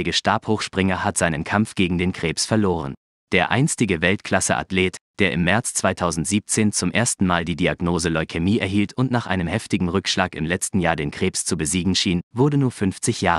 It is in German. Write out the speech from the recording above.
leistungsfähige Stabhochspringer hat seinen Kampf gegen den Krebs verloren. Der einstige Weltklasse-Athlet, der im März 2017 zum ersten Mal die Diagnose Leukämie erhielt und nach einem heftigen Rückschlag im letzten Jahr den Krebs zu besiegen schien, wurde nur 50 Jahre